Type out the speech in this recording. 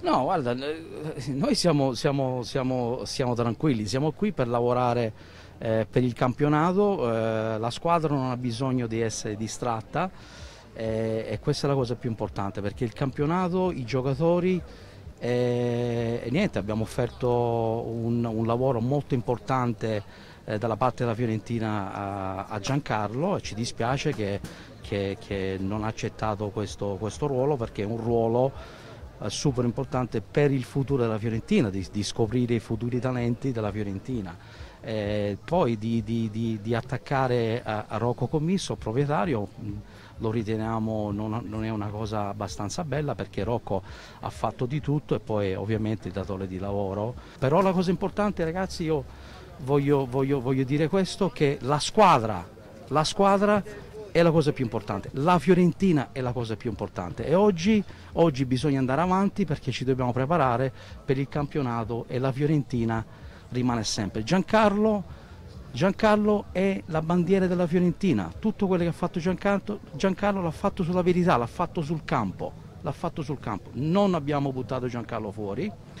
No, guarda, noi siamo, siamo, siamo, siamo tranquilli, siamo qui per lavorare eh, per il campionato, eh, la squadra non ha bisogno di essere distratta eh, e questa è la cosa più importante perché il campionato, i giocatori eh, e niente, abbiamo offerto un, un lavoro molto importante eh, dalla parte della Fiorentina a, a Giancarlo e ci dispiace che, che, che non ha accettato questo, questo ruolo perché è un ruolo eh, super importante per il futuro della Fiorentina, di, di scoprire i futuri talenti della Fiorentina. Eh, poi di, di, di, attaccare a, a Rocco Commisso, proprietario, mm, lo riteniamo non, non, è una cosa abbastanza bella perché Rocco ha fatto di tutto e poi ovviamente il datore di lavoro. Però la cosa importante ragazzi io voglio, voglio, voglio dire questo che la squadra, la squadra è la cosa più importante, la Fiorentina è la cosa più importante e oggi, oggi bisogna andare avanti perché ci dobbiamo preparare per il campionato e la Fiorentina rimane sempre. Giancarlo Giancarlo è la bandiera della Fiorentina, tutto quello che ha fatto Giancarlo, Giancarlo l'ha fatto sulla verità, l'ha fatto sul campo, l'ha fatto sul campo. Non abbiamo buttato Giancarlo fuori,